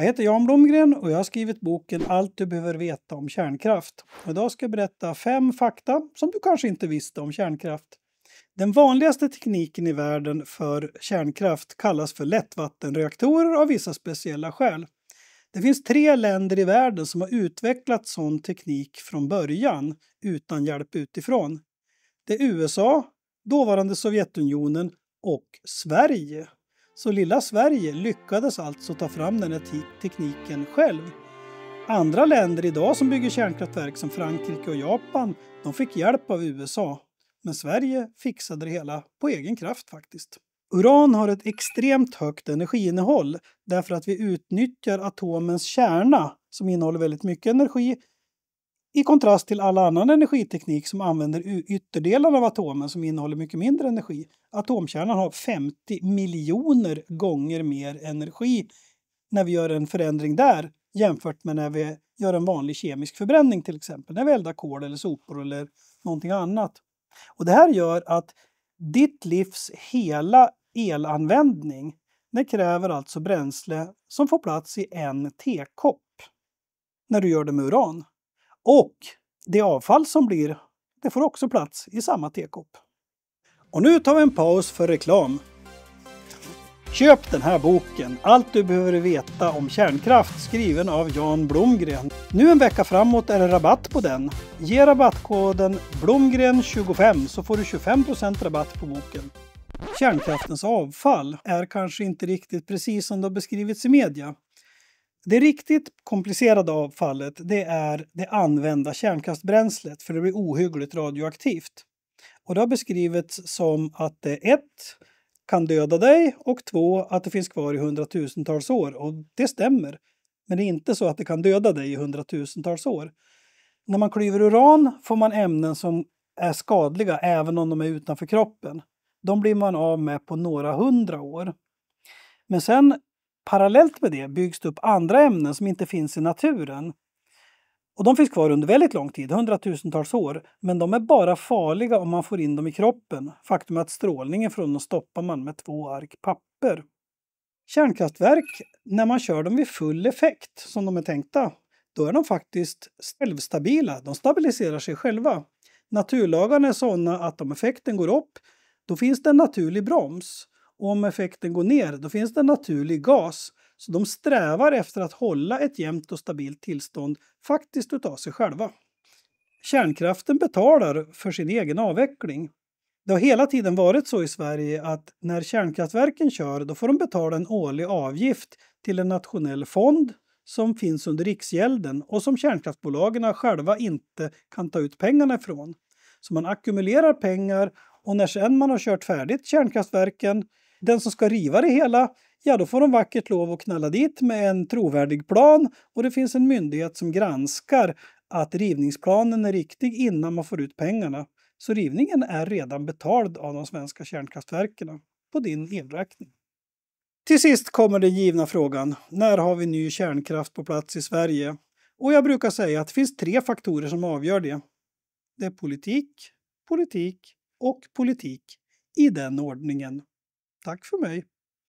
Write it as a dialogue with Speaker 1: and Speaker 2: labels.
Speaker 1: Jag heter Jan Blomgren och jag har skrivit boken Allt du behöver veta om kärnkraft. Och idag ska jag berätta fem fakta som du kanske inte visste om kärnkraft. Den vanligaste tekniken i världen för kärnkraft kallas för lättvattenreaktorer av vissa speciella skäl. Det finns tre länder i världen som har utvecklat sån teknik från början utan hjälp utifrån. Det är USA, dåvarande Sovjetunionen och Sverige. Så lilla Sverige lyckades alltså ta fram den här tekniken själv. Andra länder idag som bygger kärnkraftverk som Frankrike och Japan, de fick hjälp av USA. Men Sverige fixade det hela på egen kraft faktiskt. Uran har ett extremt högt energiinnehåll därför att vi utnyttjar atomens kärna som innehåller väldigt mycket energi i kontrast till all annan energiteknik som använder ytterdelarna av atomen som innehåller mycket mindre energi. Atomkärnan har 50 miljoner gånger mer energi när vi gör en förändring där jämfört med när vi gör en vanlig kemisk förbränning till exempel, när vi eldar kol eller sopor eller någonting annat. Och det här gör att ditt livs hela elanvändning det kräver alltså bränsle som får plats i en tekopp när du gör det med uran. Och det avfall som blir, det får också plats i samma tekopp. Och nu tar vi en paus för reklam. Köp den här boken, Allt du behöver veta om kärnkraft, skriven av Jan Blomgren. Nu en vecka framåt är det rabatt på den. Ge rabattkoden BLOMGREN25 så får du 25% rabatt på boken. Kärnkraftens avfall är kanske inte riktigt precis som det har beskrivits i media. Det riktigt komplicerade avfallet det är det använda kärnkraftsbränslet för det blir ohyggligt radioaktivt. Och det har beskrivits som att det 1. kan döda dig och 2. att det finns kvar i hundratusentals år. Och det stämmer. Men det är inte så att det kan döda dig i hundratusentals år. När man klyver uran får man ämnen som är skadliga även om de är utanför kroppen. De blir man av med på några hundra år. Men sen Parallellt med det byggs det upp andra ämnen som inte finns i naturen. Och de finns kvar under väldigt lång tid, hundratusentals år, men de är bara farliga om man får in dem i kroppen. Faktum är att strålningen från dem stoppar man med två ark papper. Kärnkraftverk, när man kör dem i full effekt, som de är tänkta, då är de faktiskt självstabila. De stabiliserar sig själva. Naturlagarna är sådana att om effekten går upp, då finns det en naturlig broms om effekten går ner, då finns det naturlig gas. Så de strävar efter att hålla ett jämnt och stabilt tillstånd faktiskt utav sig själva. Kärnkraften betalar för sin egen avveckling. Det har hela tiden varit så i Sverige att när kärnkraftverken kör, då får de betala en årlig avgift till en nationell fond som finns under Riksgälden och som kärnkraftsbolagen själva inte kan ta ut pengarna ifrån. Så man ackumulerar pengar och när sen man har kört färdigt kärnkraftverken den som ska riva det hela, ja då får de vackert lov att knalla dit med en trovärdig plan och det finns en myndighet som granskar att rivningsplanen är riktig innan man får ut pengarna. Så rivningen är redan betald av de svenska kärnkraftverken på din elräkning. Till sist kommer den givna frågan, när har vi ny kärnkraft på plats i Sverige? Och jag brukar säga att det finns tre faktorer som avgör det. Det är politik, politik och politik i den ordningen. Tack för mig.